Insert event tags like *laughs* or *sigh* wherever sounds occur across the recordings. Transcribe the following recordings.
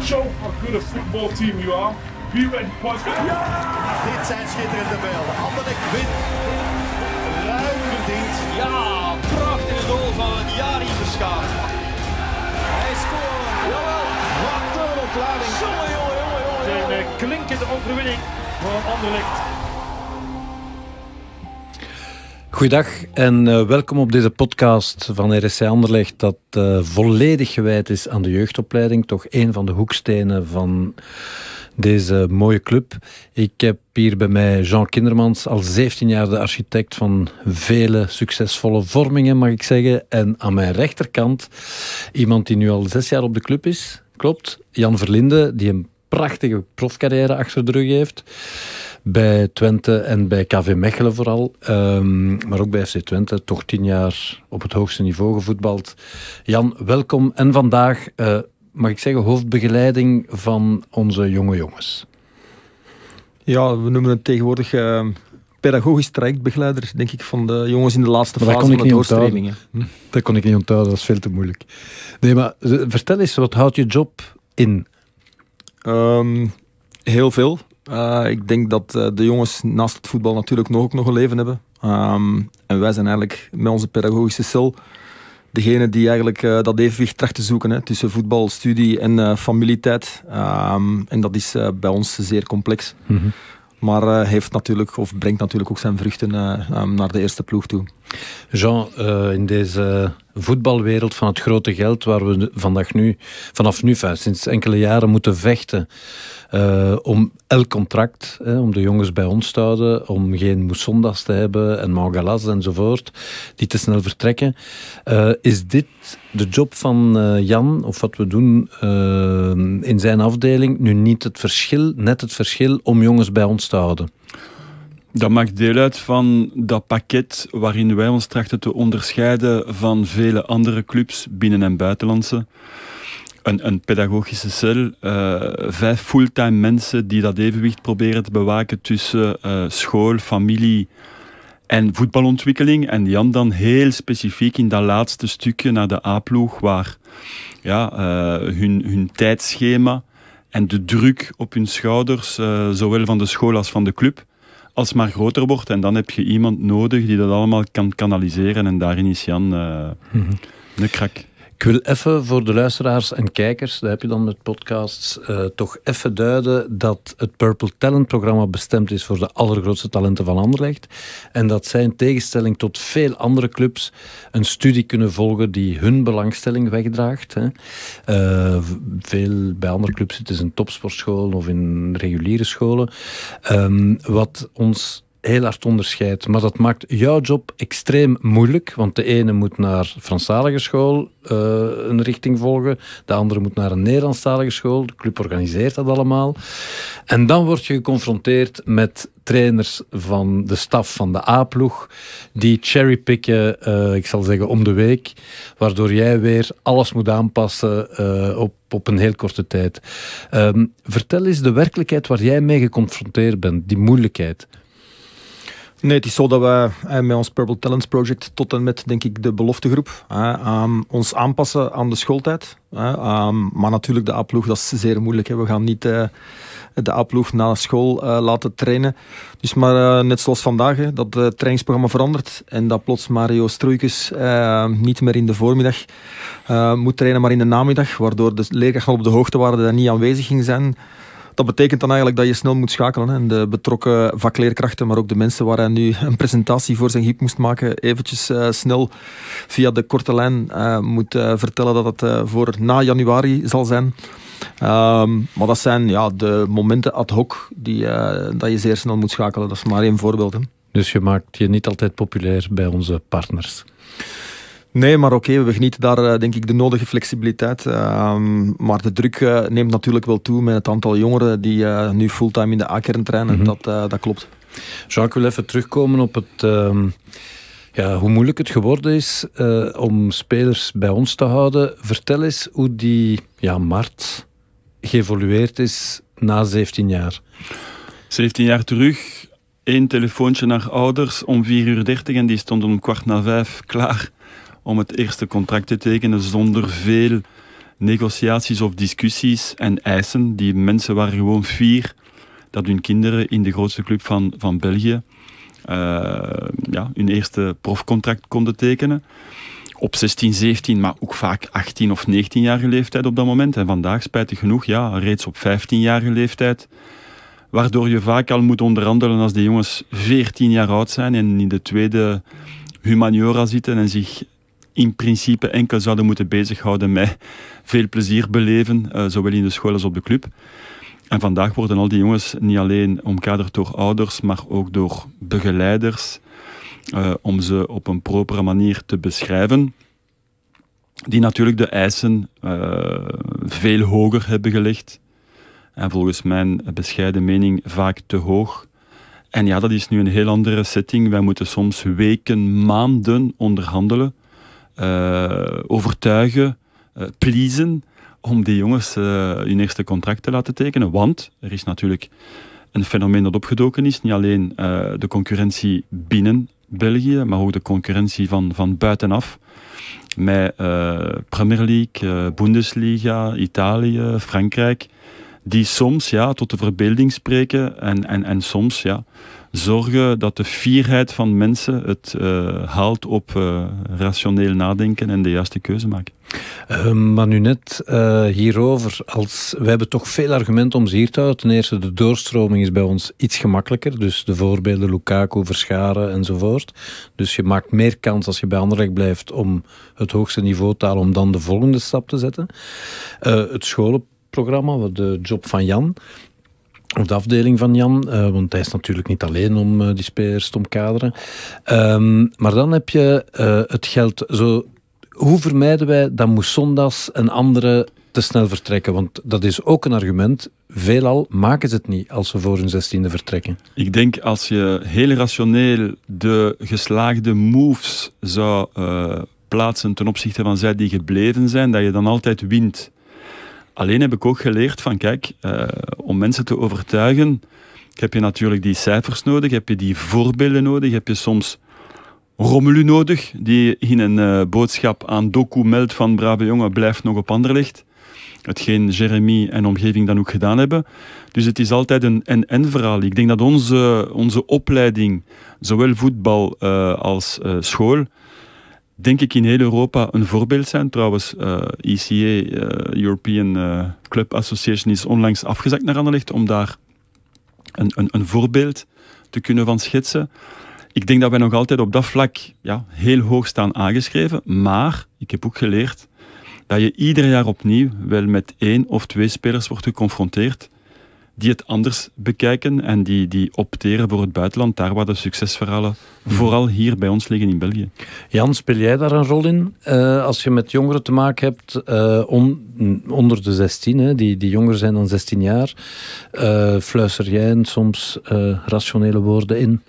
Show how good a football team you are. Be ready, boys. Dit zijn schitterende beelden. Anderlecht wint. Ruim verdiend. Ja, prachtige goal van Jari Verschaat. Hij scoort. Jawel. Wat een ontlading. Jongen, jongen, jongen. klinkende overwinning voor Anderlecht. Goedendag en eh, welkom op deze podcast van RSC Anderlecht dat eh, volledig gewijd is aan de jeugdopleiding. Toch een van de hoekstenen van deze mooie club. Ik heb hier bij mij Jean Kindermans, al 17 jaar de architect van vele succesvolle vormingen, mag ik zeggen. En aan mijn rechterkant iemand die nu al zes jaar op de club is. Klopt, Jan Verlinde, die een prachtige profcarrière achter de rug heeft. Bij Twente en bij KV Mechelen vooral. Ehm, maar ook bij FC Twente. Toch tien jaar op het hoogste niveau gevoetbald. Jan, welkom. En vandaag, eh, mag ik zeggen, hoofdbegeleiding van onze jonge jongens. Ja, we noemen het tegenwoordig ehm, pedagogisch trajectbegeleider, denk ik, van de jongens in de laatste fase van de doorstromingen. Hm? Dat kon ik niet onthouden, dat is veel te moeilijk. Nee, maar eh, vertel eens, wat houdt je job in? Ehm, heel veel. Eh, ik denk dat eh, de jongens naast het voetbal natuurlijk nog, ook nog een leven hebben. Ehm, en wij zijn eigenlijk met onze pedagogische cel degene die eigenlijk eh, dat evenwicht tracht te zoeken hè, tussen voetbal, studie en uh, familietijd. Ehm, en dat is bij ons zeer complex. Mhm. Maar heeft natuurlijk, of brengt natuurlijk ook zijn vruchten naar de eerste ploeg toe. Jean, in deze voetbalwereld van het grote geld waar we vandaag nu, vanaf nu, sinds enkele jaren moeten vechten eh, om elk contract, om de jongens bij ons te houden, om geen Moesondas te hebben en Mangalas enzovoort, die te snel vertrekken. Eh, is dit de job van eh, Jan, of wat we doen in zijn afdeling, nu niet het verschil, net het verschil om jongens bij ons te houden? Dat maakt deel uit van dat pakket waarin wij ons trachten te onderscheiden van vele andere clubs, binnen- en buitenlandse. Een, een pedagogische cel, eh, vijf fulltime mensen die dat evenwicht proberen te bewaken tussen eh, school, familie en voetbalontwikkeling. En Jan dan heel specifiek in dat laatste stukje naar de A-ploeg, waar ja, eh, hun, hun tijdschema en de druk op hun schouders, zowel van de school als van de club, als het maar groter wordt. En dan heb je iemand nodig die dat allemaal kan kanaliseren. En daarin is Jan uh, eh, mhm. een krak. Ik wil even voor de luisteraars en kijkers, daar heb je dan met podcasts, eh, toch even duiden dat het Purple Talent programma bestemd is voor de allergrootste talenten van Anderlecht. En dat zij in tegenstelling tot veel andere clubs een studie kunnen volgen die hun belangstelling wegdraagt. Hè. Eh, veel, bij andere clubs zitten ze in topsportscholen of in reguliere scholen. Ehm, wat ons heel hard onderscheid. Maar dat maakt jouw job extreem moeilijk. Want de ene moet naar Franstalige school eh, een richting volgen. De andere moet naar een Nederlandstalige school. De club organiseert dat allemaal. En dan word je geconfronteerd met trainers van de staf van de A-ploeg. Die cherrypicken, uh, ik zal zeggen, om de week. Waardoor jij weer alles moet aanpassen eh, op, op een heel korte tijd. Ehm, vertel eens de werkelijkheid waar jij mee geconfronteerd bent. Die moeilijkheid. Nee, het is zo dat we eh, met ons Purple Talents Project tot en met, denk ik, de beloftegroep ehm, ons aanpassen aan de schooltijd. Ehm, maar natuurlijk, de aploeg, dat is zeer moeilijk. Hè. We gaan niet eh, de aploeg na school eh, laten trainen. Dus maar net zoals vandaag, dat het trainingsprogramma verandert en dat plots Mario Stroeikens ehm, niet meer in de voormiddag moet trainen, maar in de namiddag, waardoor de leerkrachten op de hoogte waren dat hij niet aanwezig ging zijn. Dat betekent dan eigenlijk dat je snel moet schakelen. En de betrokken vakleerkrachten, maar ook de mensen waar hij nu een presentatie voor zijn hip moest maken, eventjes eh, snel via de korte lijn eh, moet eh, vertellen dat het voor na januari zal zijn. Ehm, maar dat zijn ja, de momenten ad hoc die, dat je zeer snel moet schakelen. Dat is maar één voorbeeld. Hè. Dus je maakt je niet altijd populair bij onze partners. Nee, maar oké, we genieten daar eh, denk ik de nodige flexibiliteit. Ehm, maar de druk eh, neemt natuurlijk wel toe met het aantal jongeren die eh, nu fulltime in de a trainen. Mhm. dat, dat klopt. Jean, ik wil even terugkomen op het, ehm, ja, hoe moeilijk het geworden is om spelers bij ons te houden. Vertel eens hoe die ja, markt geëvolueerd is na 17 jaar. 17 jaar terug, één telefoontje naar ouders om 4.30 uur 30 en die stond om kwart na vijf klaar om het eerste contract te tekenen zonder veel negotiaties of discussies en eisen. Die mensen waren gewoon fier dat hun kinderen in de grootste club van, van België eh, ja, hun eerste profcontract konden tekenen. Op 16, 17, maar ook vaak 18 of 19-jarige leeftijd op dat moment. En vandaag, spijtig genoeg, ja, reeds op 15-jarige leeftijd. Waardoor je vaak al moet onderhandelen als de jongens 14 jaar oud zijn en in de tweede humaniora zitten en zich in principe enkel zouden moeten bezighouden met veel plezier beleven, eh, zowel in de school als op de club. En vandaag worden al die jongens niet alleen omkaderd door ouders, maar ook door begeleiders, eh, om ze op een propere manier te beschrijven. Die natuurlijk de eisen eh, veel hoger hebben gelegd. En volgens mijn bescheiden mening vaak te hoog. En ja, dat is nu een heel andere setting. Wij moeten soms weken, maanden onderhandelen eh, overtuigen, eh, pleasen om die jongens eh, hun eerste contract te laten tekenen. Want er is natuurlijk een fenomeen dat opgedoken is. Niet alleen de concurrentie binnen België, maar ook de concurrentie van, van buitenaf. Met Premier League, Bundesliga, Italië, Frankrijk. Die soms ja, tot de verbeelding spreken en, en, en soms ja, zorgen dat de fierheid van mensen het eh, haalt op eh, rationeel nadenken en de juiste keuze maken. Eh, maar nu net hierover, als, we hebben toch veel argumenten om ze hier te houden. Ten eerste, de doorstroming is bij ons iets gemakkelijker. Dus de voorbeelden Lukaku, Verscharen enzovoort. Dus je maakt meer kans als je bij Anderlecht blijft om het hoogste niveau te halen, om dan de volgende stap te zetten. het scholenprogramma, de job van Jan, op de afdeling van Jan, eh, want hij is natuurlijk niet alleen om eh, die spelers te omkaderen. Ehm, maar dan heb je eh, het geld. Zo, hoe vermijden wij dat Moesondas en anderen te snel vertrekken? Want dat is ook een argument. Veelal maken ze het niet als ze voor hun zestiende vertrekken. Ik denk als je heel rationeel de geslaagde moves zou plaatsen ten opzichte van zij die gebleven zijn, dat je dan altijd wint. Alleen heb ik ook geleerd van, kijk, eh, om mensen te overtuigen, heb je natuurlijk die cijfers nodig, heb je die voorbeelden nodig, heb je soms Romelu nodig, die in een eh, boodschap aan Doku meldt van brave jongen, blijft nog op ander licht. Hetgeen Jeremy en omgeving dan ook gedaan hebben. Dus het is altijd een en-en verhaal. Ik denk dat onze, onze opleiding, zowel voetbal eh, als school, denk ik in heel Europa een voorbeeld zijn. Trouwens, uh, eh, ECA, eh, European eh, Club Association, is onlangs afgezakt naar Anderlecht om daar een, een, een, voorbeeld te kunnen van schetsen. Ik denk dat wij nog altijd op dat vlak ja, heel hoog staan aangeschreven. Maar ik heb ook geleerd dat je ieder jaar opnieuw wel met één of twee spelers wordt geconfronteerd die het anders bekijken en die, die opteren voor het buitenland, daar waar de succesverhalen mhm. vooral hier bij ons liggen in België. Jan, speel jij daar een rol in? Eh, als je met jongeren te maken hebt, eh, mm, onder de 16, hè, die, die jonger zijn dan 16 jaar, eh, fluister jij soms rationele woorden in?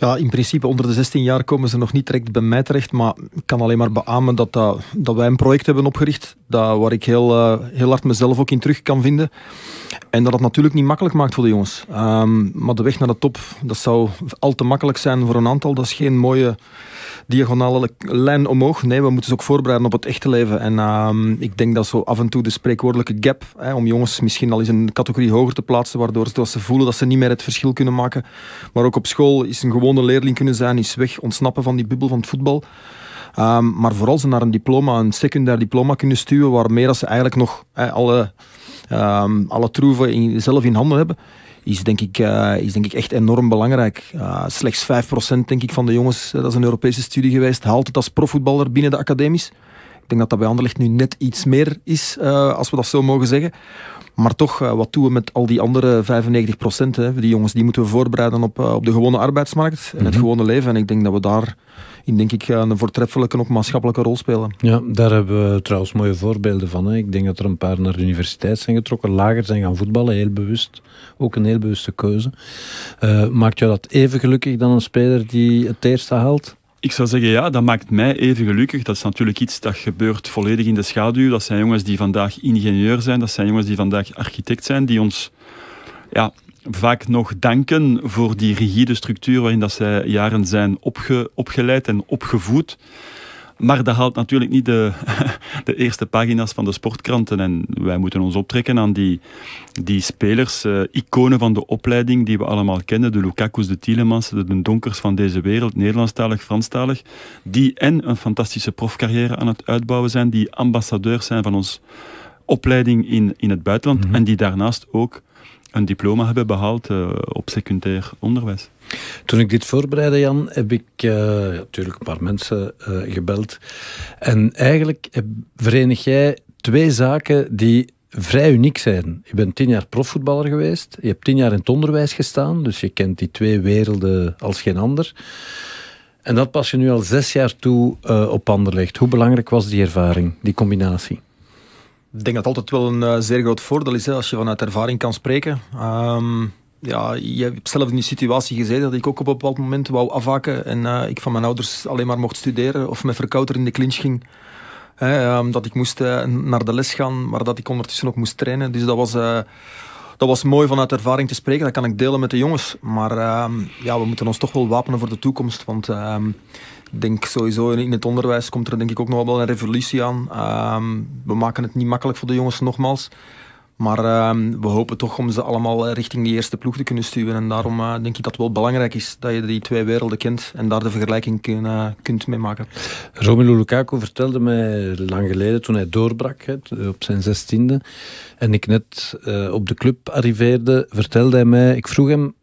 Ja, in principe onder de 16 jaar komen ze nog niet direct bij mij terecht, maar ik kan alleen maar beamen dat, dat, dat wij een project hebben opgericht dat, waar ik heel, eh, heel hard mezelf ook in terug kan vinden. En dat het natuurlijk niet makkelijk maakt voor de jongens. Ehm, maar de weg naar de top, dat zou al te makkelijk zijn voor een aantal. Dat is geen mooie diagonale lijn omhoog. Nee, we moeten ze ook voorbereiden op het echte leven. En ehm, ik denk dat zo af en toe de spreekwoordelijke gap, hè, om jongens misschien al eens een categorie hoger te plaatsen, waardoor ze, dat ze voelen dat ze niet meer het verschil kunnen maken. Maar ook op school is een gewoon gewone leerling kunnen zijn, is weg, ontsnappen van die bubbel van het voetbal. Ehm, maar vooral ze naar een diploma, een secundair diploma kunnen sturen, waarmee dat ze eigenlijk nog alle, ehm, alle troeven in, zelf in handen hebben, is denk ik, eh, is denk ik echt enorm belangrijk. Uh, slechts 5% denk ik van de jongens, eh, dat is een Europese studie geweest, haalt het als profvoetballer binnen de academies. Ik denk dat dat bij Anderlecht nu net iets meer is, als we dat zo mogen zeggen. Maar toch, eh, wat doen we met al die andere 95 procent? Die jongens die moeten we voorbereiden op, eh, op de gewone arbeidsmarkt en het mhm. gewone leven. En ik denk dat we daar in denk ik eh, een voortreffelijke ook maatschappelijke rol spelen. Ja, daar hebben we trouwens mooie voorbeelden van. Hè. Ik denk dat er een paar naar de universiteit zijn getrokken, lager zijn gaan voetballen, heel bewust. Ook een heel bewuste keuze. maakt jou dat even gelukkig dan een speler die het eerste haalt? Ik zou zeggen, ja, dat maakt mij even gelukkig. Dat is natuurlijk iets dat gebeurt volledig in de schaduw. Dat zijn jongens die vandaag ingenieur zijn, dat zijn jongens die vandaag architect zijn, die ons ja, vaak nog danken voor die rigide structuur waarin dat zij jaren zijn opge, opgeleid en opgevoed. Maar dat haalt natuurlijk niet de, *laughs* de eerste pagina's van de sportkranten. En wij moeten ons optrekken aan die, die spelers, uh, iconen van de opleiding die we allemaal kennen. De Lukaku's, de Tielemans, de, Donkers van deze wereld, Nederlandstalig, Franstalig. Die en een fantastische profcarrière aan het uitbouwen zijn, die ambassadeurs zijn van ons opleiding in, in het buitenland. Mhm. En die daarnaast ook een diploma hebben behaald eh, op secundair onderwijs. Toen ik dit voorbereidde, Jan, heb ik eh, natuurlijk een paar mensen eh, gebeld. En eigenlijk heb, verenig jij twee zaken die vrij uniek zijn. Je bent tien jaar profvoetballer geweest. Je hebt tien jaar in het onderwijs gestaan. Dus je kent die twee werelden als geen ander. En dat pas je nu al zes jaar toe op Anderlecht. Hoe belangrijk was die ervaring, die combinatie? Ik denk dat altijd wel een eh, zeer groot voordeel is hè, als je vanuit ervaring kan spreken. Ehm, ja, je hebt zelf in die situatie gezeten dat ik ook op een bepaald moment wou afhaken. En eh, ik van mijn ouders alleen maar mocht studeren of met verkouter in de clinch ging. Hè, ehm, dat ik moest eh, naar de les gaan, maar dat ik ondertussen ook moest trainen. Dus dat was dat was mooi vanuit ervaring te spreken. Dat kan ik delen met de jongens. Maar ehm, ja, we moeten ons toch wel wapenen voor de toekomst. Want ehm, ik denk sowieso in het onderwijs komt er denk ik ook nog wel een revolutie aan. Ehm, we maken het niet makkelijk voor de jongens nogmaals. Maar ehm, we hopen toch om ze allemaal eh, richting die eerste ploeg te kunnen sturen. En daarom eh, denk ik dat het wel belangrijk is dat je die twee werelden kent en daar de vergelijking eh, kunt mee maken. Romelu Lukaku vertelde mij lang geleden toen hij doorbrak op zijn zestiende en ik net op de club arriveerde, vertelde hij mij, ik vroeg hem,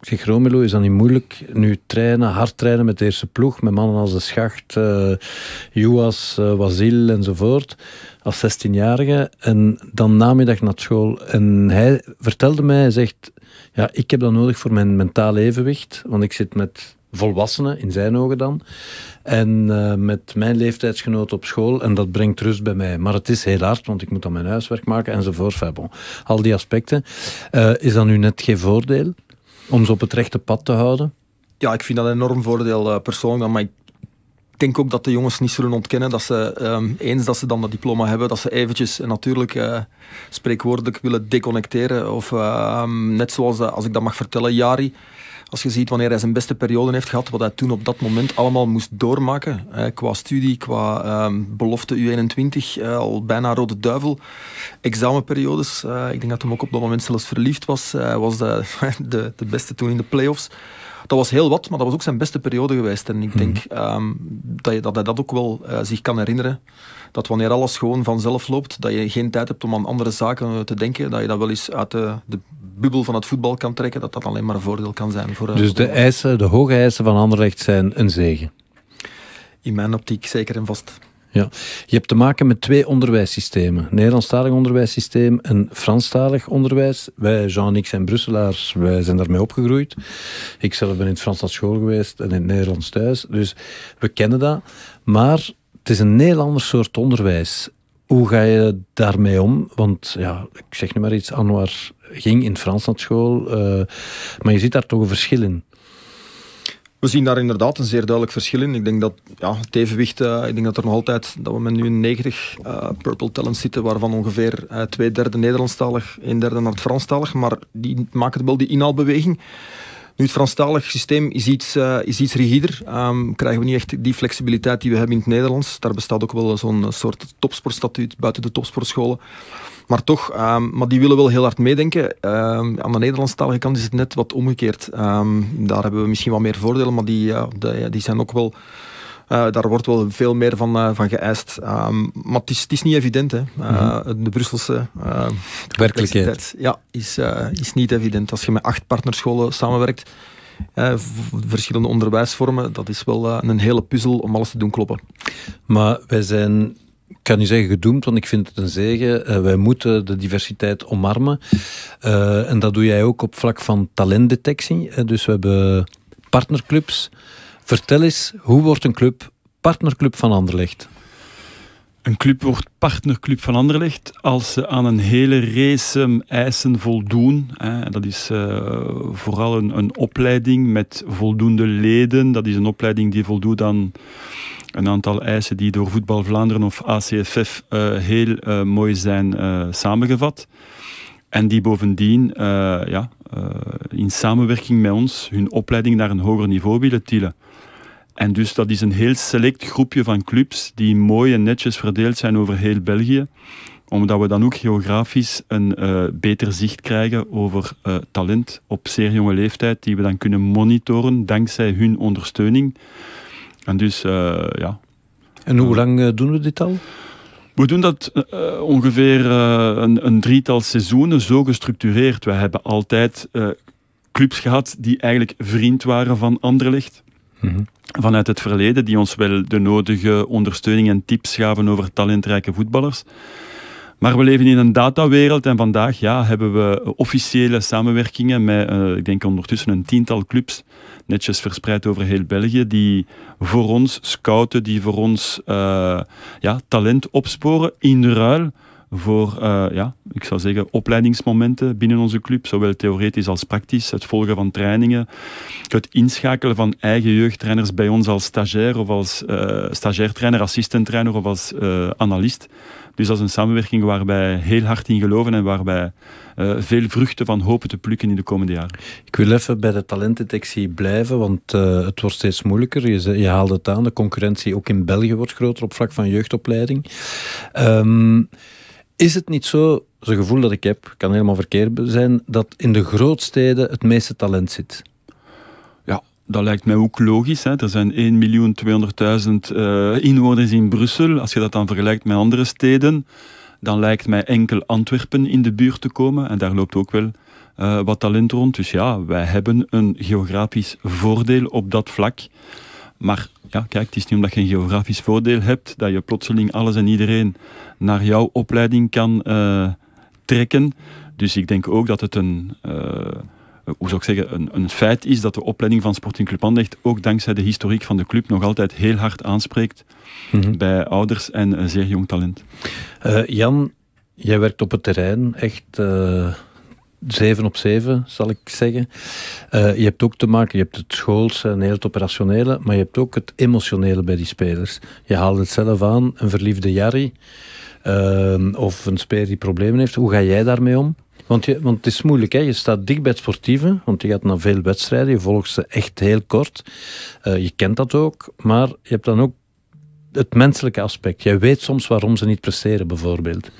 ik zeg Romelu, is dat niet moeilijk nu trainen, hard trainen met de eerste ploeg, met mannen als de Schacht, uh, Juas, Wazil enzovoort als 16-jarige. En dan namiddag naar school. En hij vertelde mij, hij zegt, ja, ik heb dat nodig voor mijn mentaal evenwicht. Want ik zit met volwassenen, in zijn ogen dan. En eh, met mijn leeftijdsgenoot op school. En dat brengt rust bij mij. Maar het is heel hard, want ik moet dan mijn huiswerk maken enzovoort. Bon, al die aspecten. Eh, is dat nu net geen voordeel om ze op het rechte pad te houden? Ja, ik vind dat een enorm voordeel eh, persoonlijk. Maar ik denk ook dat de jongens niet zullen ontkennen dat ze, ehm, eens dat ze dan dat diploma hebben, dat ze eventjes natuurlijk eh, spreekwoordelijk willen deconnecteren. Of ehm, net zoals, eh, als ik dat mag vertellen, Jari. Als je ziet wanneer hij zijn beste periode heeft gehad, wat hij toen op dat moment allemaal moest doormaken. qua studie, qua ehm, belofte U21, eh, al bijna Rode Duivel. Examenperiodes. ik denk dat hij ook op dat moment zelfs verliefd was. Hij was de, *laughs* de, de beste toen in de play offs dat was heel wat, maar dat was ook zijn beste periode geweest. En ik mhm. denk ehm, dat, je, dat hij dat ook wel eh, zich kan herinneren. Dat wanneer alles gewoon vanzelf loopt, dat je geen tijd hebt om aan andere zaken eh, te denken. Dat je dat wel eens uit de, de bubbel van het voetbal kan trekken. Dat dat alleen maar een voordeel kan zijn. Voor, eh, dus de, eisen, de hoge eisen van Anderlecht zijn een zegen? In mijn optiek zeker en vast ja. Je hebt te maken met twee onderwijssystemen. Nederlandstalig onderwijssysteem en Franstalig onderwijs. Wij, Jean, ik zijn Brusselaars, wij zijn daarmee opgegroeid. Ik zelf ben in het Frans naar school geweest en in het Nederlands thuis. Dus we kennen dat. Maar het is een heel soort onderwijs. Hoe ga je daarmee om? Want ja, ik zeg nu maar iets, Anwar ging in Frans naar school. Eh, maar je ziet daar toch een verschil in. We zien daar inderdaad een zeer duidelijk verschil in. Ik denk dat ja, het evenwicht, eh, ik denk dat er nog altijd, dat we met nu 90 eh, purple talents zitten, waarvan ongeveer eh, twee derde Nederlandstalig, een derde naar het Franstalig, maar die maken wel die inhaalbeweging. Nu, het Franstalig systeem is iets, is iets rigider. Um, ehm, krijgen we niet echt die flexibiliteit die we hebben in het Nederlands. Daar bestaat ook wel zo'n soort topsportstatuut buiten de topsportscholen. Maar toch, ehm, maar die willen wel heel hard meedenken. Ehm, aan de Nederlandstalige kant is het net wat omgekeerd. Ehm, daar hebben we misschien wat meer voordelen, maar die, uh, die, zijn ook wel... Uh, daar wordt wel veel meer van, eh, van geëist. maar het is, het is, niet evident. Hè. Eh, mhm. De Brusselse werkelijkheid ja, is, is niet evident. Als je met acht partnerscholen samenwerkt, verschillende onderwijsvormen, dat is wel een hele puzzel om alles te doen kloppen. Maar wij zijn kan niet zeggen gedoemd, want ik vind het een zegen. Eh, wij moeten de diversiteit omarmen. Eh, en dat doe jij ook op vlak van talentdetectie. Eh, dus we hebben partnerclubs. Vertel eens, hoe wordt een club partnerclub van Anderlecht? Een club wordt partnerclub van Anderlecht als ze aan een hele race eisen voldoen. Dat is vooral een, een opleiding met voldoende leden. Dat is een opleiding die voldoet aan een aantal eisen die door Voetbal Vlaanderen of ACFF eh, heel eh, mooi zijn eh, samengevat. En die bovendien ja, in samenwerking met ons hun opleiding naar een hoger niveau willen tillen. En dus dat is een heel select groepje van clubs die mooi en netjes verdeeld zijn over heel België. Omdat we dan ook geografisch een beter zicht krijgen over talent op zeer jonge leeftijd, die we dan kunnen monitoren dankzij hun ondersteuning. En dus, eh, ja. En hoe lang eh, doen we dit al? We doen dat eh, ongeveer een, een, drietal seizoenen zo gestructureerd. We hebben altijd clubs gehad die eigenlijk vriend waren van Anderlecht. Mhm. Vanuit het verleden, die ons wel de nodige ondersteuning en tips gaven over talentrijke voetballers. Maar we leven in een datawereld en vandaag ja, hebben we officiële samenwerkingen met, eh, ik denk ondertussen een tiental clubs, netjes verspreid over heel België, die voor ons scouten, die voor ons eh, ja, talent opsporen in de ruil voor, eh, ja, ik zou zeggen, opleidingsmomenten binnen onze club, zowel theoretisch als praktisch. Het volgen van trainingen, het inschakelen van eigen jeugdtrainers bij ons als stagiair of als uh, stagiairtrainer, assistentrainer of als uh, analist. Dus dat is een samenwerking waar wij heel hard in geloven en waar wij eh, veel vruchten van hopen te plukken in de komende jaren. Ik wil even bij de talentdetectie blijven, want eh, het wordt steeds moeilijker. Je, je haalt het aan, de concurrentie ook in België wordt groter op vlak van jeugdopleiding. Ehm, is het niet zo, zo'n gevoel dat ik heb, kan helemaal verkeerd zijn, dat in de grootsteden het meeste talent zit? dat lijkt mij ook logisch. Hè. Er zijn 1.200.000 uh, eh, inwoners in Brussel. Als je dat dan vergelijkt met andere steden, dan lijkt mij enkel Antwerpen in de buurt te komen. En daar loopt ook wel eh, wat talent rond. Dus ja, wij hebben een geografisch voordeel op dat vlak. Maar ja, kijk, het is niet omdat je een geografisch voordeel hebt dat je plotseling alles en iedereen naar jouw opleiding kan eh, trekken. Dus ik denk ook dat het een eh, hoe zou ik zeggen, een, een, feit is dat de opleiding van Sporting Club Anderlecht ook dankzij de historiek van de club nog altijd heel hard aanspreekt mhm. bij ouders en zeer jong talent. Eh, Jan, jij werkt op het terrein, echt... Uh eh, 7 op zeven zal ik zeggen. je hebt ook te maken, je hebt het schools en heel het operationele, maar je hebt ook het emotionele bij die spelers. Je haalt het zelf aan, een verliefde Jarry of een speler die problemen heeft. Hoe ga jij daarmee om? Want, je, want het is moeilijk, hè? je staat dicht bij het sportieve, want je gaat naar veel wedstrijden, je volgt ze echt heel kort. Eh, je kent dat ook, maar je hebt dan ook het menselijke aspect. Jij weet soms waarom ze niet presteren, bijvoorbeeld.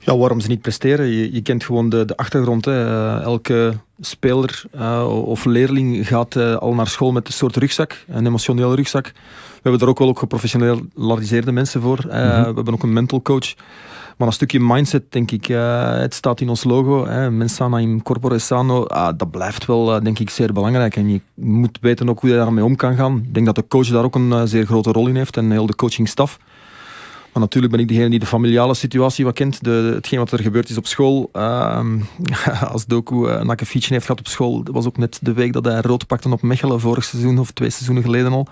Ja, waarom ze niet presteren? Je, je kent gewoon de, de achtergrond. Hè. Eh, elke speler eh, of leerling gaat al naar school met een soort rugzak, een emotionele rugzak. We hebben daar ook wel ook geprofessionaliseerde mensen voor. Mhm. We hebben ook een mental coach. Maar een stukje mindset, denk ik, eh, het staat in ons logo, Mensana in corpore sano, ah, dat blijft wel, eh, denk ik, zeer belangrijk. En je moet weten ook hoe je daarmee om kan gaan. Ik denk dat de coach daar ook een eh, zeer grote rol in heeft en heel de coachingstaf. Maar natuurlijk ben ik degene die de familiale situatie wat kent. De, hetgeen wat er gebeurd is op school. Ehm, *laughs* als Doku een fietsje heeft gehad op school. Dat was ook net de week dat hij rood pakte op Mechelen. Vorig seizoen of twee seizoenen geleden al.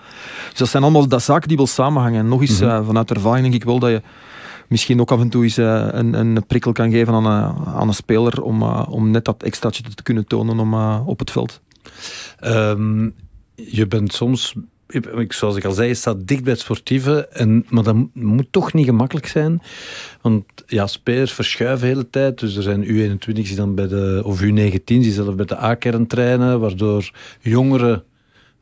Dus dat zijn allemaal dat zaken die wel samenhangen. En nog eens, mhm. vanuit ervaring denk ik wel dat je misschien ook af en toe eens eh, een, een, prikkel kan geven aan, een aan een speler om, eh, om net dat extraatje te kunnen tonen om, eh, op het veld. Ehm, je bent soms, ik, zoals ik al zei, je staat dicht bij het sportieve, en, maar dat moet toch niet gemakkelijk zijn. Want ja, spelers verschuiven de hele tijd. Dus er zijn U21's die dan bij de, of U19's die zelf bij de A-kern trainen, waardoor jongeren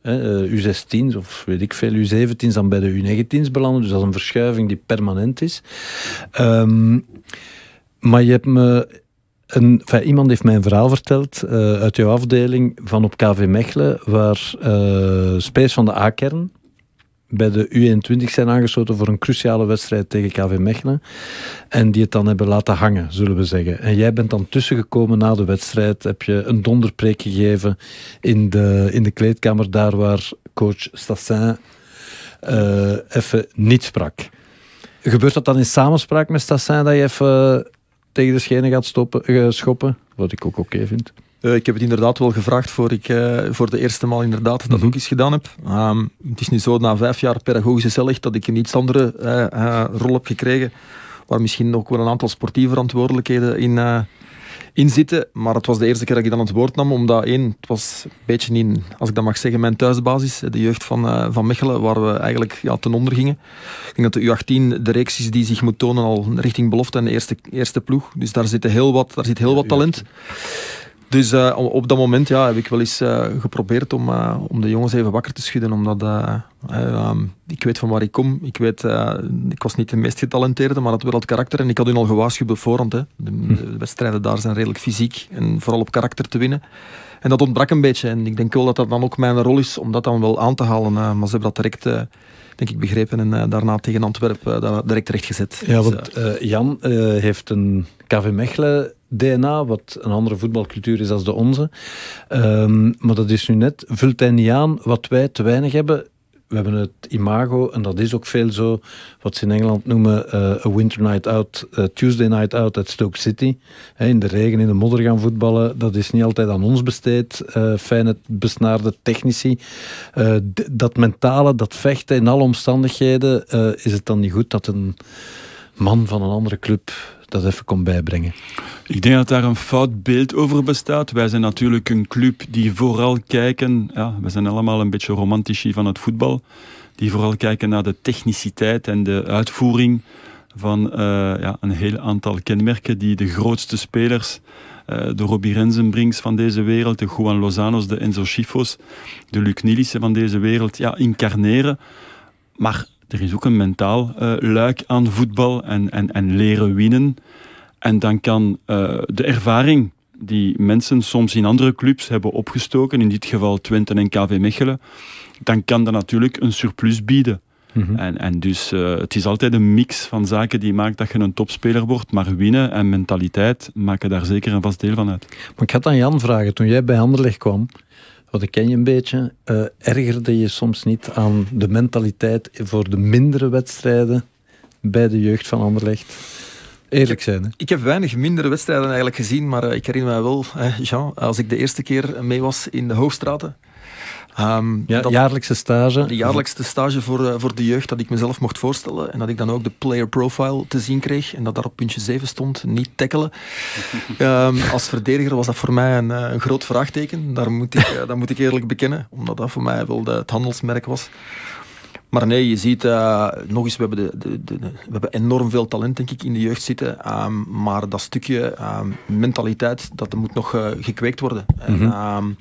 eh, U16's of weet ik veel, U17's dan bij de U19's belanden. Dus dat is een verschuiving die permanent is. Ehm, maar je hebt me een, iemand heeft mij een verhaal verteld eh, uit jouw afdeling van op KV Mechelen, waar uh, eh, Space van de A-kern, bij de U21 zijn aangesloten voor een cruciale wedstrijd tegen KV Mechelen. En die het dan hebben laten hangen, zullen we zeggen. En jij bent dan tussengekomen na de wedstrijd. Heb je een donderpreek gegeven in de, in de kleedkamer, daar waar coach Stassin eh, even niet sprak. Gebeurt dat dan in samenspraak met Stassin dat je even tegen de schenen gaat stoppen, eh, schoppen? Wat ik ook oké vind. Eh, ik heb het inderdaad wel gevraagd voor ik eh, voor de eerste maal inderdaad dat ook mhm. eens gedaan heb. Ehm, het is nu zo, na vijf jaar pedagogische zellig, dat ik een iets andere eh, rol heb gekregen, waar misschien ook wel een aantal sportieve verantwoordelijkheden in, in zitten. Maar het was de eerste keer dat ik dan het woord nam, omdat één, het was een beetje in, als ik dat mag zeggen, mijn thuisbasis, de jeugd van, van Mechelen, waar we eigenlijk ja, ten onder gingen. Ik denk dat de U18 de reeks is die zich moet tonen al richting belofte en de eerste, eerste ploeg. Dus daar, zit heel wat, daar zit heel wat talent. Dus eh, op dat moment ja, heb ik wel eens eh, geprobeerd om, eh, om de jongens even wakker te schudden. Omdat ehm, ik weet van waar ik kom. Ik, ik was niet de meest getalenteerde, maar dat wel het karakter. En ik had hun al gewaarschuwd op voorhand. Hè. Hm. De, wedstrijden daar zijn redelijk fysiek en vooral op karakter te winnen. En dat ontbrak een beetje. En ik denk wel dat dat dan ook mijn rol is om dat dan wel aan te halen. maar ze hebben dat direct denk ik, begrepen. En daarna tegen Antwerpen uh, direct rechtgezet. Ja, dus, want Jan heeft een KV Mechelen DNA, wat een andere voetbalcultuur is dan de onze. Ehm, maar dat is nu net, vult hij niet aan wat wij te weinig hebben. We hebben het imago, en dat is ook veel zo, wat ze in Engeland noemen uh, a winter night out, eh, Tuesday night out at Stoke City. in de regen, in de modder gaan voetballen, dat is niet altijd aan ons besteed. Uh, fijne, besnaarde technici. dat mentale, dat vechten in alle omstandigheden, is het dan niet goed dat een man van een andere club dat even kom bijbrengen? Ik denk dat daar een fout beeld over bestaat. Wij zijn natuurlijk een club die vooral kijken, ja, we zijn allemaal een beetje romantici van het voetbal, die vooral kijken naar de techniciteit en de uitvoering van eh, ja, een heel aantal kenmerken die de grootste spelers eh, de Robbie Renzenbrinks van deze wereld, de Juan Lozano's, de Enzo Schifos, de Luc Nielissen van deze wereld, ja, incarneren. Maar er is ook een mentaal eh, luik aan voetbal en, en, en leren winnen. En dan kan eh, de ervaring die mensen soms in andere clubs hebben opgestoken, in dit geval Twente en KV Mechelen, dan kan dat natuurlijk een surplus bieden. Mhm. en, en dus eh, het is altijd een mix van zaken die maakt dat je een topspeler wordt, maar winnen en mentaliteit maken daar zeker een vast deel van uit. Maar ik had aan Jan vragen, toen jij bij Anderlecht kwam, want ken je een beetje, uh, ergerde je soms niet aan de mentaliteit voor de mindere wedstrijden bij de jeugd van Anderlecht? Eerlijk zijn. Ik heb weinig mindere wedstrijden eigenlijk gezien, maar eh, ik herinner mij wel, Jean, als ik de eerste keer mee was in de Hoogstraten, Ehm, ja, dat, jaarlijkse stage. De jaarlijkse stage voor, eh, voor de jeugd dat ik mezelf mocht voorstellen. En dat ik dan ook de player profile te zien kreeg. En dat daar op puntje 7 stond, niet tackelen. *laughs* Ehm, als verdediger was dat voor mij een, eh, een groot vraagteken. Daar moet, ik, eh, dat moet ik eerlijk bekennen. Omdat dat voor mij wel de, het handelsmerk was. Maar nee, je ziet, nog eens, we hebben, de, de, we hebben enorm veel talent denk ik in de jeugd zitten. Ehm, maar dat stukje mentaliteit, dat moet nog gekweekt worden. en, mhm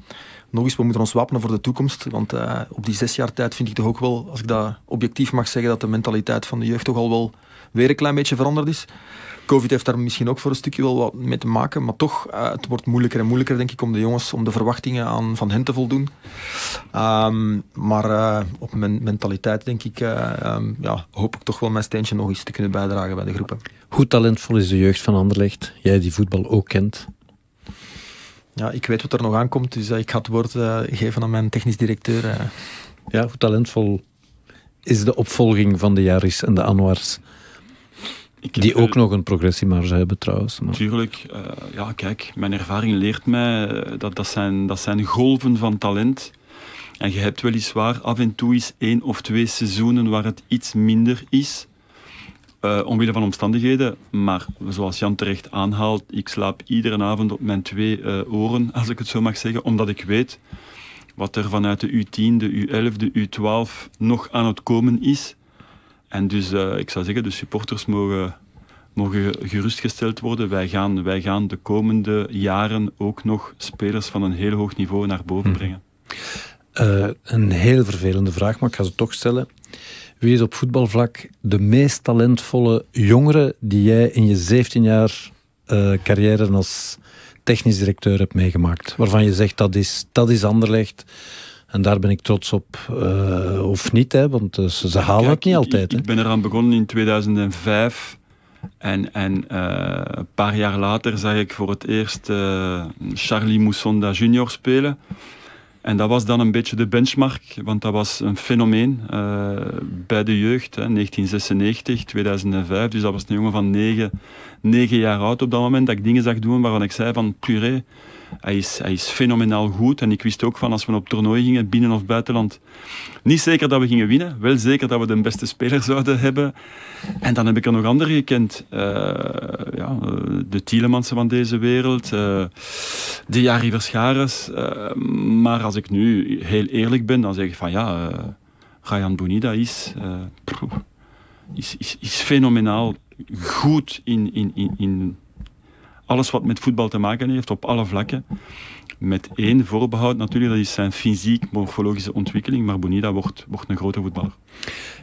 nog eens, we moeten ons wapenen voor de toekomst. Want eh, op die zes jaar tijd vind ik toch ook wel, als ik dat objectief mag zeggen, dat de mentaliteit van de jeugd toch al wel weer een klein beetje veranderd is. Covid heeft daar misschien ook voor een stukje wel wat mee te maken. Maar toch, eh, het wordt moeilijker en moeilijker, denk ik, om de jongens, om de verwachtingen aan, van hen te voldoen. Ehm, maar eh, op mijn mentaliteit, denk ik, ehm, ja, hoop ik toch wel mijn steentje nog eens te kunnen bijdragen bij de groepen. Hoe talentvol is de jeugd van Anderlecht? Jij die voetbal ook kent ja, ik weet wat er nog aankomt, dus eh, ik ga het woord eh, geven aan mijn technisch directeur. Eh. Ja, hoe talentvol is de opvolging van de Jaris en de Anwars? die ook nog een progressiemarge hebben trouwens. Maar. Tuurlijk. Uh, ja, kijk, mijn ervaring leert mij dat dat zijn, dat zijn golven van talent. En je hebt weliswaar af en toe eens één of twee seizoenen waar het iets minder is. Eh, omwille van omstandigheden. Maar zoals Jan terecht aanhaalt, ik slaap iedere avond op mijn twee eh, oren, *laughs* als ik het zo mag zeggen, omdat ik weet wat er vanuit de U10, de U11, de U12 nog aan het komen is. En dus eh, ik zou zeggen, de supporters mogen, mogen gerustgesteld worden. Wij gaan, wij gaan de komende jaren ook nog spelers van een heel hoog niveau naar boven mhm. brengen. een heel vervelende vraag, maar ik ga ze toch stellen. Wie is op voetbalvlak de meest talentvolle jongere die jij in je 17 jaar eh, carrière als technisch directeur hebt meegemaakt? Waarvan je zegt dat is, dat is Anderlecht. En daar ben ik trots op, eh, of niet, hè, want eh, ze, halen het niet altijd. Ik, ben eraan begonnen in 2005. En, en een paar jaar later zag ik voor het eerst Charlie Moussonda junior spelen. En dat was dan een beetje de benchmark, want dat was een fenomeen eh, bij de jeugd. Hè, 1996, 2005, dus dat was een jongen van 9, jaar oud op dat moment, dat ik dingen zag doen waarvan ik zei van puree, hij is, fenomenaal goed. En ik wist ook van als we op toernooi gingen, binnen of buitenland, niet zeker dat we gingen winnen. Wel zeker dat we de beste speler *laughs* zouden hebben. En dan heb ik er nog anderen gekend. Uh, ja, eh, de Tielemansen van deze wereld, eh, de Jari Verschares. maar als ik nu heel eerlijk ben, dan zeg ik van ja, Ryan Bonida is, is, is, is fenomenaal goed in, in, in, in alles wat met voetbal te maken heeft, op alle vlakken. Met één voorbehoud natuurlijk, dat is zijn fysiek-morfologische ontwikkeling. Maar Bonida wordt, wordt een grote voetballer.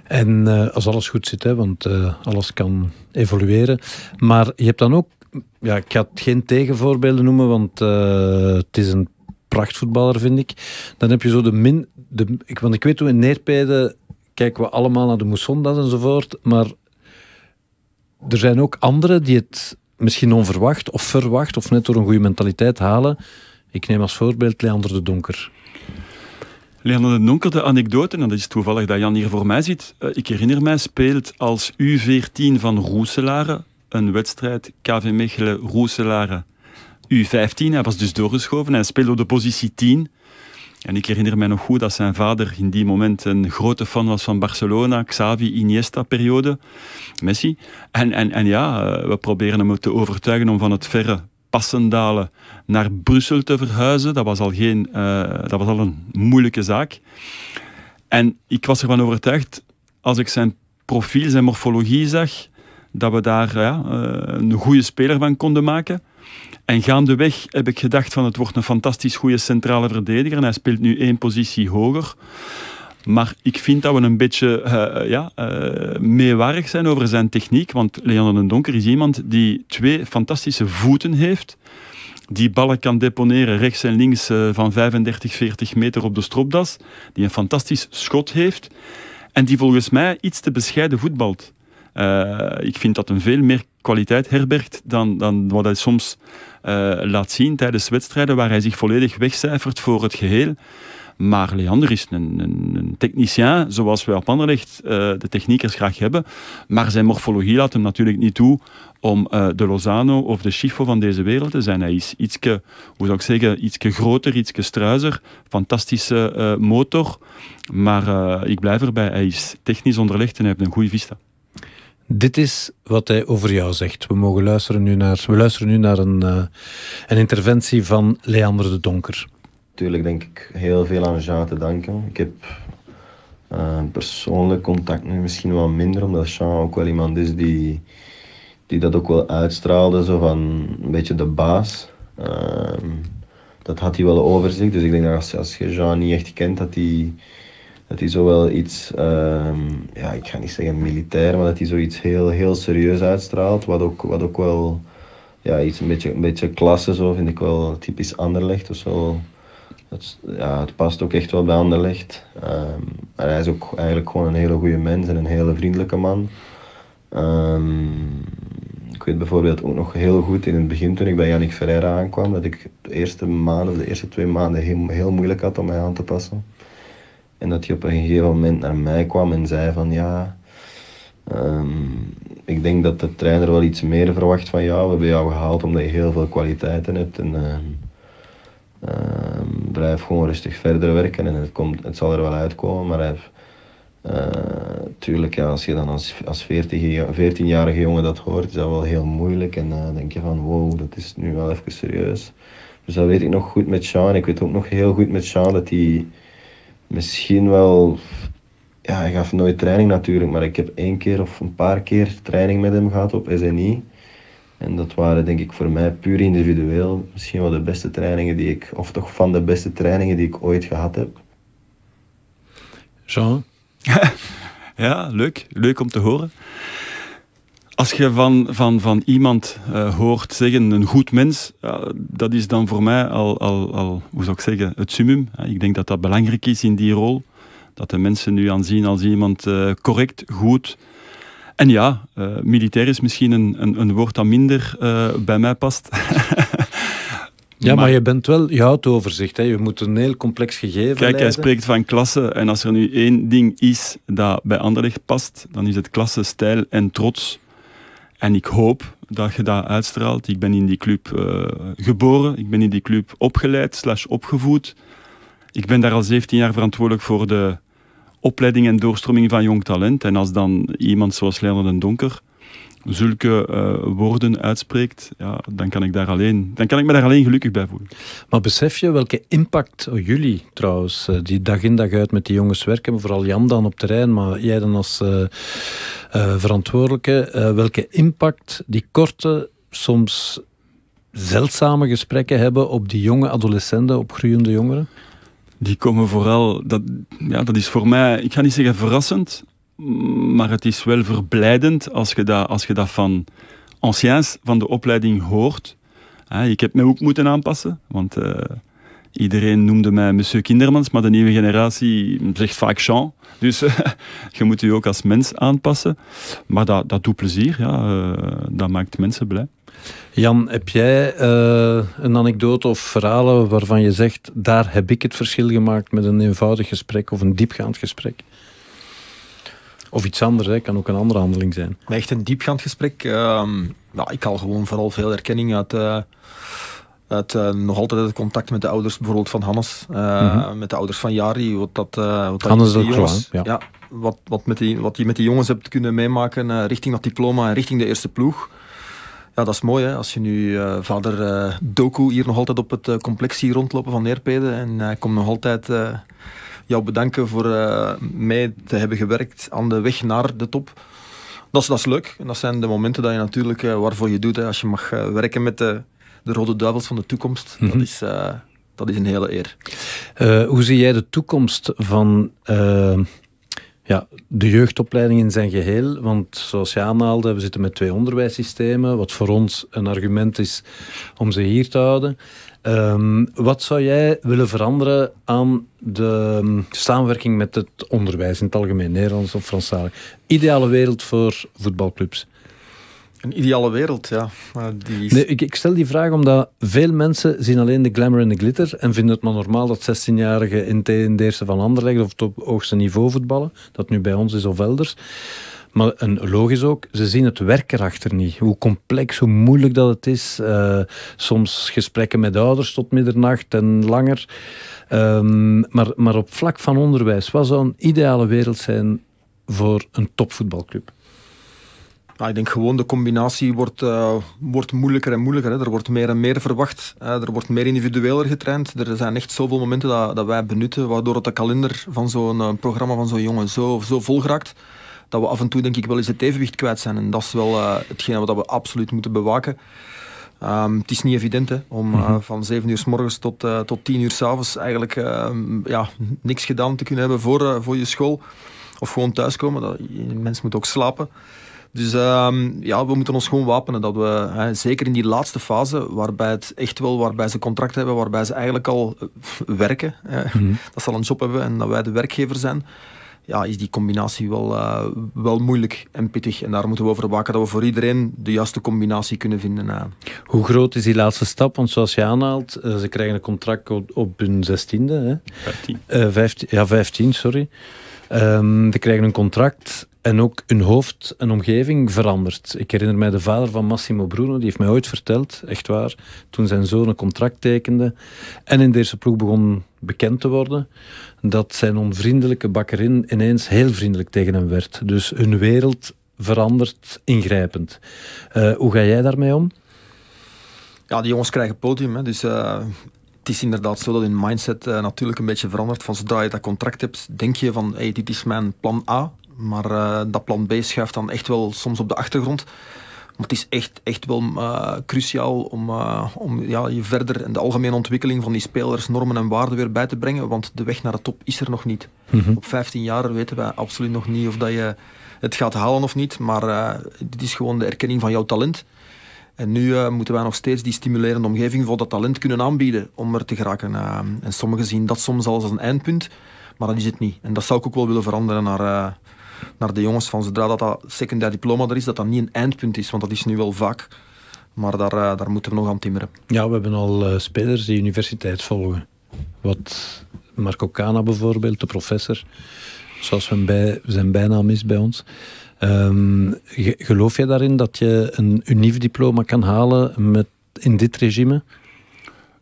En eh, als alles goed zit, hè, want eh, alles kan evolueren. Maar je hebt dan ook, ja, ik ga het geen tegenvoorbeelden noemen, want eh, het is een prachtvoetballer, vind ik. Dan heb je zo de min... De, ik, want ik weet hoe in Neerpijden kijken we allemaal naar de Moussondas enzovoort. Maar er zijn ook anderen die het misschien onverwacht of verwacht of net door een goede mentaliteit halen. Ik neem als voorbeeld Leander de Donker. Leander de Donker, de anekdote, en dat is toevallig dat Jan hier voor mij zit. Eh, ik herinner mij, speelt als U14 van Roeselare een wedstrijd KV Mechelen-Roeselare U15. Hij was dus doorgeschoven. en speelde op de positie 10. En ik herinner mij nog goed dat zijn vader in die moment een grote fan was van Barcelona, Xavi, Iniesta-periode, Messi. En, en, en ja, eh, we proberen hem te overtuigen om van het verre Passendalen naar Brussel te verhuizen. Dat was al, geen, eh, dat was al een moeilijke zaak. En ik was ervan overtuigd, als ik zijn profiel, zijn morfologie zag, dat we daar ja, eh, een goede speler van konden maken. En gaandeweg heb ik gedacht van het wordt een fantastisch goede centrale verdediger. En hij speelt nu één positie hoger. Maar ik vind dat we een beetje uh, ja, eh, meewarig zijn over zijn techniek. Want Leander den Donker is iemand die twee fantastische voeten heeft. Die ballen kan deponeren rechts en links van 35, 40 meter op de stropdas. Die een fantastisch schot heeft. En die volgens mij iets te bescheiden voetbalt. ik vind dat een veel meer kwaliteit herbergt dan, dan wat hij soms eh, laat zien tijdens wedstrijden waar hij zich volledig wegcijfert voor het geheel. Maar Leander is een, een, een technicien, zoals wij op Anderlecht uh, de techniekers graag hebben. Maar zijn morfologie laat hem natuurlijk niet toe om eh, de Lozano of de Schifo van deze wereld te zijn. Hij is ietske, hoe zou ik zeggen, ietske groter, ietske struizer. Fantastische motor. Maar ik blijf erbij, hij is technisch onderlegd en hij heeft een goede vista. Dit is wat hij over jou zegt. We, mogen luisteren, nu naar, we luisteren nu naar een, eh, een interventie van Leander de Donker. Natuurlijk denk ik heel veel aan Jean te danken. Ik heb eh, persoonlijk contact nu misschien wat minder, omdat Jean ook wel iemand is die, die dat ook wel uitstraalde, zo van een beetje de baas. Ehm, dat had hij wel over zich, dus ik denk dat als, je Jean niet echt kent, dat hij dat hij zo wel iets, ehm, ja, ik ga niet zeggen militair, maar dat hij zoiets heel, heel serieus uitstraalt. Wat ook, wat ook wel ja, iets een beetje, een beetje klasse zo vind ik wel typisch Anderlecht. of zo. het, ja, het past ook echt wel bij Anderlecht. Ehm, maar hij is ook eigenlijk gewoon een hele goede mens en een hele vriendelijke man. Ehm, ik weet bijvoorbeeld ook nog heel goed in het begin toen ik bij Yannick Ferreira aankwam, dat ik de eerste maanden, of de eerste twee maanden heel, heel moeilijk had om mij aan te passen. En dat hij op een gegeven moment naar mij kwam en zei van ja, ehm, ik denk dat de trainer wel iets meer verwacht van jou. We hebben jou gehaald omdat je heel veel kwaliteiten hebt. En, ehm, ehm, blijf gewoon rustig verder werken en het, komt, het zal er wel uitkomen. Maar hij, eh, tuurlijk, als je dan als, als 14-jarige jongen dat hoort, is dat wel heel moeilijk. En dan eh, denk je van wow, dat is nu wel even serieus. Dus dat weet ik nog goed met Sean. Ik weet ook nog heel goed met Sean dat hij misschien wel. Ja, hij gaf nooit training natuurlijk, maar ik heb één keer of een paar keer training met hem gehad op SNI. En dat waren denk ik voor mij puur individueel misschien wel de beste trainingen die ik, of toch van de beste trainingen die ik ooit gehad heb. Jean. *laughs* ja, leuk. Leuk om te horen. Als je van, van, van iemand eh, hoort zeggen, een goed mens, dat is dan voor mij al, al, al, hoe zou ik zeggen, het summum. ik denk dat dat belangrijk is in die rol. Dat de mensen nu aanzien als iemand eh, correct, goed. En ja, eh, militair is misschien een, een, een woord dat minder bij mij past. *laughs* Ja, maar, je bent wel, je houdt overzicht. Hè. Je moet een heel complex gegeven Kijk, hij spreekt van klasse. En als er nu één ding is dat bij Anderlecht past, dan is het klasse, stijl en trots. En ik hoop dat je dat uitstraalt. Ik ben in die club eh, geboren, ik ben in die club opgeleid, slash opgevoed. Ik ben daar al 17 jaar verantwoordelijk voor de opleiding en doorstroming van jong talent. En als dan iemand zoals Leonard en Donker zulke eh, woorden uitspreekt, ja, dan, kan ik daar alleen, dan kan ik me daar alleen gelukkig bij voelen. Maar besef je welke impact jullie trouwens, eh, die dag in dag uit met die jongens werken, vooral Jan dan op terrein, maar jij dan als eh, verantwoordelijke, welke impact die korte, soms zeldzame gesprekken hebben op die jonge adolescenten, op groeiende jongeren? Die komen vooral, dat, ja, dat is voor mij, ik ga niet zeggen verrassend, maar het is wel verblijdend als je dat, als je dat van anciens van de opleiding hoort. ik heb mij ook moeten aanpassen, want eh, iedereen noemde mij monsieur Kindermans, maar de nieuwe generatie zegt vaak Jean. Dus *laughs* je moet je ook als mens aanpassen. Maar dat, dat doet plezier, ja. Eh, dat maakt mensen blij. Jan, heb jij eh, een anekdote of verhalen waarvan je zegt, daar heb ik het verschil gemaakt met een eenvoudig gesprek of een diepgaand gesprek? Of iets anders, hè. kan ook een andere handeling zijn. Echt een diepgaand gesprek. Ehm, nou, ik haal gewoon vooral veel erkenning uit, eh, eh, nog altijd het contact met de ouders bijvoorbeeld van Hannes. Eh, mhm. Met de ouders van Jari. Wat dat, wat Hannes dat jongens, ja. ja. wat, wat, met die, wat je met die jongens hebt kunnen meemaken richting dat diploma en richting de eerste ploeg. Ja, dat is mooi. Hè? Als je nu vader Doku hier nog altijd op het complex hier rondlopen van Neerpeden. En hij komt nog altijd jou bedanken voor uh, eh, mij te hebben gewerkt aan de weg naar de top. Dat is, dat is leuk. En dat zijn de momenten dat je natuurlijk, eh, waarvoor je doet, als je mag eh, werken met de, de rode duivels van de toekomst. Dat mhm. is dat is een hele eer. hoe zie jij de toekomst van ja, de jeugdopleiding in zijn geheel? Want zoals je aanhaalde, we zitten met twee onderwijssystemen, wat voor ons een argument is om ze hier te houden. Ehm, wat zou jij willen veranderen aan de ehm, samenwerking met het onderwijs in het algemeen, Nederlands of Frans? Ideale wereld voor voetbalclubs. Een ideale wereld, ja. Die... Nee, ik, ik, stel die vraag omdat veel mensen zien alleen de glamour en de glitter en vinden het maar normaal dat 16-jarigen in de eerste van Anderlecht of het op hoogste niveau voetballen, dat nu bij ons is of elders. Maar en logisch ook, ze zien het werk erachter niet. Hoe complex, hoe moeilijk dat het is. Eh, soms gesprekken met ouders tot middernacht en langer. Ehm, maar, maar op vlak van onderwijs, wat zou een ideale wereld zijn voor een topvoetbalclub? Ja, nou, ik denk gewoon de combinatie wordt, eh, wordt moeilijker en moeilijker. Hè. Er wordt meer en meer verwacht. Er wordt meer individueler getraind. Er zijn echt zoveel momenten dat, dat wij benutten, waardoor het de kalender van zo'n eh, programma van zo'n jongen zo, zo vol dat we af en toe denk ik wel eens het evenwicht kwijt zijn. En dat is wel eh, hetgeen wat we absoluut moeten bewaken. Ehm, het is niet evident om eh, mhm. van 7 uur s morgens tot, uh, tot 10 uur s avonds eigenlijk ehm, ja, niks gedaan te kunnen hebben voor, voor je school. Of gewoon thuiskomen. Dat, mens moet ook slapen. Dus ehm, ja, we moeten ons gewoon wapenen. Dat we, hè, zeker in die laatste fase, waarbij, het echt wel, waarbij ze contract hebben, waarbij ze eigenlijk al werken. Hè, mhm. Dat ze al een job hebben en dat wij de werkgever zijn ja, is die combinatie wel, eh, wel moeilijk en pittig. En daar moeten we over waken dat we voor iedereen de juiste combinatie kunnen vinden. Eh. Hoe groot is die laatste stap? Want zoals je aanhaalt, eh, ze krijgen een contract op, op hun zestiende. Hè? 15. Ja, 15, sorry. ze ehm, krijgen een contract en ook hun hoofd en omgeving verandert. Ik herinner mij de vader van Massimo Bruno, die heeft mij ooit verteld, echt waar, toen zijn zoon een contract tekende en in deze ploeg begon bekend te worden, dat zijn onvriendelijke bakkerin ineens heel vriendelijk tegen hem werd. Dus hun wereld verandert ingrijpend. Eh, hoe ga jij daarmee om? Ja, die jongens krijgen podium, hè, dus... Eh, het is inderdaad zo dat hun mindset eh, natuurlijk een beetje verandert. Van zodra je dat contract hebt, denk je van hey, dit is mijn plan A. Maar eh, dat plan B schuift dan echt wel soms op de achtergrond. Maar het is echt, echt wel eh, cruciaal om, eh, om ja, je verder in de algemene ontwikkeling van die spelers, normen en waarden weer bij te brengen. Want de weg naar de top is er nog niet. Mhm. Op 15 jaar weten wij absoluut nog niet of dat je het gaat halen of niet. Maar uh, dit is gewoon de erkenning van jouw talent. En nu moeten wij nog steeds die stimulerende omgeving voor dat talent kunnen aanbieden om er te geraken. en sommigen zien dat soms als een eindpunt, maar dat is het niet. En dat zou ik ook wel willen veranderen naar naar de jongens van zodra dat, dat secundair diploma er is, dat dat niet een eindpunt is, want dat is nu wel vaak. Maar daar, eh, daar moeten we nog aan timmeren. Ja, we hebben al eh, spelers die universiteit volgen. Wat Marco Cana bijvoorbeeld, de professor, zoals we bij, zijn bijnaam is bij ons. Ehm, geloof je daarin dat je een unief diploma kan halen met, in dit regime?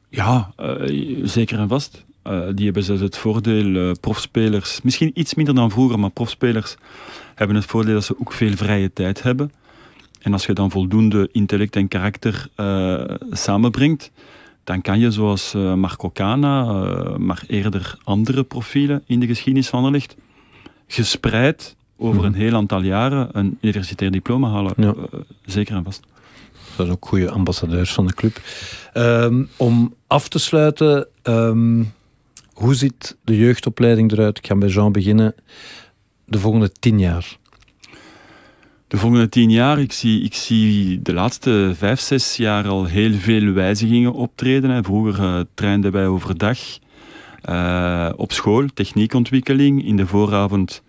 Ja, eh, zeker en vast. Eh, die hebben zelfs het voordeel, eh, profspelers, misschien iets minder dan vroeger, maar profspelers hebben het voordeel dat ze ook veel vrije tijd hebben. En als je dan voldoende intellect en karakter eh, samenbrengt, dan kan je zoals Marco Cana, maar eerder andere profielen in de geschiedenis van licht gespreid over een mhm. heel aantal jaren een universitair diploma halen. zeker en vast. Dat is ook goede ambassadeurs van de club. Ehm, om af te sluiten, ehm, hoe ziet de jeugdopleiding eruit? Ik ga bij Jean beginnen. De volgende tien jaar. De volgende tien jaar, ik zie, ik zie de laatste vijf, zes jaar al heel veel wijzigingen optreden. Vroeger uh, wij overdag eh, op school, techniekontwikkeling. In de vooravond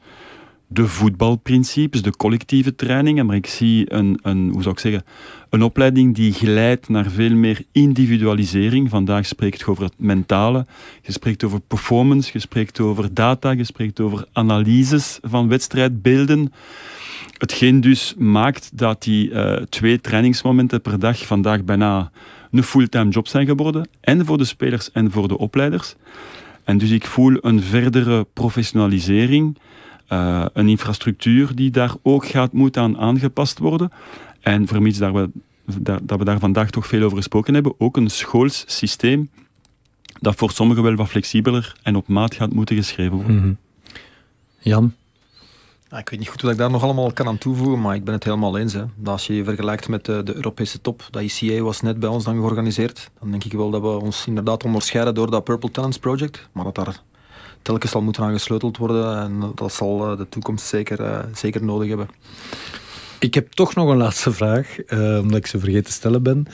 de voetbalprincipes, de collectieve trainingen, maar ik zie een, een, hoe zou ik zeggen, een opleiding die geleidt naar veel meer individualisering. Vandaag spreekt je over het mentale, je spreekt over performance, je spreekt over data, je spreekt over analyses van wedstrijdbeelden. Hetgeen dus maakt dat die eh, twee trainingsmomenten per dag vandaag bijna een fulltime job zijn geworden. En voor de spelers en voor de opleiders. En dus ik voel een verdere professionalisering eh, een infrastructuur die daar ook gaat moeten aan aangepast worden. En vermits dat we, dat we daar vandaag toch veel over gesproken hebben, ook een schoolsysteem dat voor sommigen wel wat flexibeler en op maat gaat moeten geschreven worden. Mhm. Jan? Ik weet niet goed wat ik daar nog allemaal kan aan toevoegen, maar ik ben het helemaal eens. Hè. als je je vergelijkt met de, de, Europese top, dat ICA was net bij ons dan georganiseerd, dan denk ik wel dat we ons inderdaad onderscheiden door dat Purple Talents Project, maar dat daar telkens zal moeten aangesleuteld worden. En dat zal eh, de toekomst zeker, eh, zeker nodig hebben. Ik heb toch nog een laatste vraag, eh, omdat ik ze vergeten te stellen ben.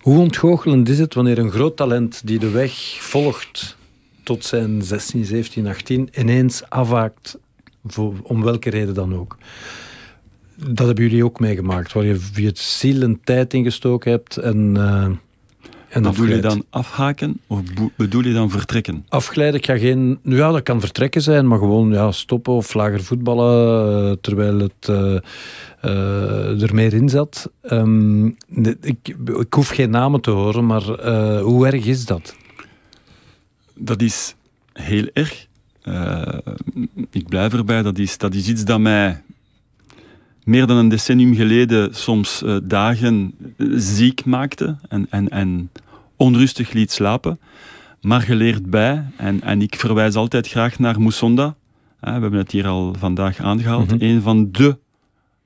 Hoe ontgoochelend is het wanneer een groot talent die de weg volgt tot zijn 16, 17, 18 ineens afhaakt, voor, om welke reden dan ook? Dat hebben jullie ook meegemaakt, waar je, je ziel en tijd in gestoken hebt en bedoel je dan afhaken of bedoel je dan vertrekken? Afgeleid, ik ga geen... Nu ja, dat kan vertrekken zijn, maar gewoon ja, stoppen of lager voetballen eh, terwijl het eh, eh, er meer in zat. Ehm, ik, ik, hoef geen namen te horen, maar hoe erg is dat? Dat is heel erg. ik blijf erbij, dat is, dat is iets dat mij meer dan een decennium geleden soms dagen ziek maakte en, en, en onrustig liet slapen. Maar geleerd bij, en, en ik verwijs altijd graag naar Moussonda. Eh, we hebben het hier al vandaag aangehaald. Mm Een van de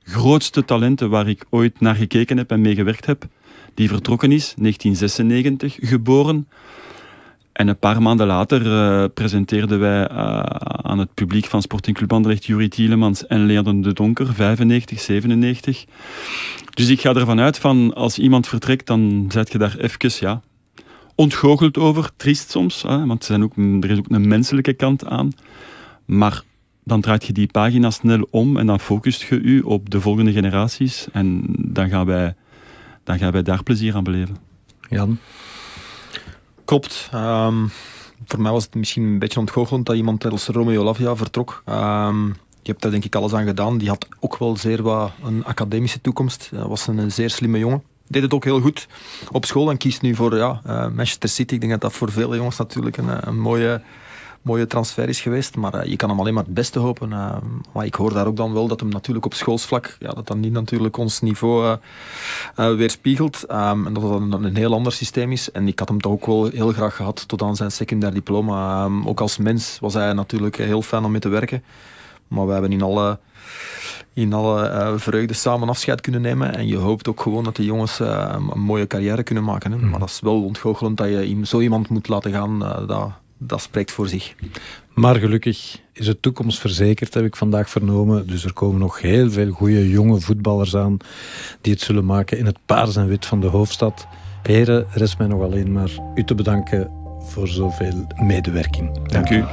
grootste talenten waar ik ooit naar gekeken heb en mee gewerkt heb. Die vertrokken is, 1996 geboren. En een paar maanden later eh, presenteerden wij eh, aan het publiek van Sporting Club Anderlecht Jurie Tielemans en Leon de Donker, 95, 97. Dus ik ga ervan uit van als iemand vertrekt, dan zet je daar even ja, ontgoocheld over, triest soms, hè, want er is ook een menselijke kant aan. Maar dan draait je die pagina snel om en dan focust je u op de volgende generaties. En dan gaan wij, dan gaan wij daar plezier aan beleven. Jan? Klopt. Ehm, voor mij was het misschien een beetje ontgoocheld dat iemand als Romeo Lavia vertrok. Ehm, je hebt daar denk ik alles aan gedaan. Die had ook wel zeer wat een academische toekomst. Dat was een zeer slimme jongen deed het ook heel goed op school en kiest nu voor ja, eh, Manchester City. Ik denk dat dat voor vele jongens natuurlijk een, eh, een mooie mooie transfer is geweest. Maar eh, je kan hem alleen maar het beste hopen. maar ik hoor daar ook dan wel dat hem natuurlijk op schoolsvlak, ja, dat dan niet natuurlijk ons niveau weerspiegelt. Ehm, en dat dat een, een, heel ander systeem is. En ik had hem toch ook wel heel graag gehad tot aan zijn secundair diploma. Ehm, ook als mens was hij natuurlijk heel fijn om mee te werken. Maar we hebben in alle, in alle eh, vreugde samen afscheid kunnen nemen. En je hoopt ook gewoon dat de jongens eh, een mooie carrière kunnen maken. Hè. Mhm. Maar dat is wel ontgoochelend dat je zo iemand moet laten gaan. Eh, dat, dat spreekt voor zich. Maar gelukkig is de toekomst verzekerd, heb ik vandaag vernomen. Dus er komen nog heel veel goede jonge voetballers aan die het zullen maken in het paars en wit van de hoofdstad. Heren, rest mij nog alleen maar u te bedanken voor zoveel medewerking. Dank u.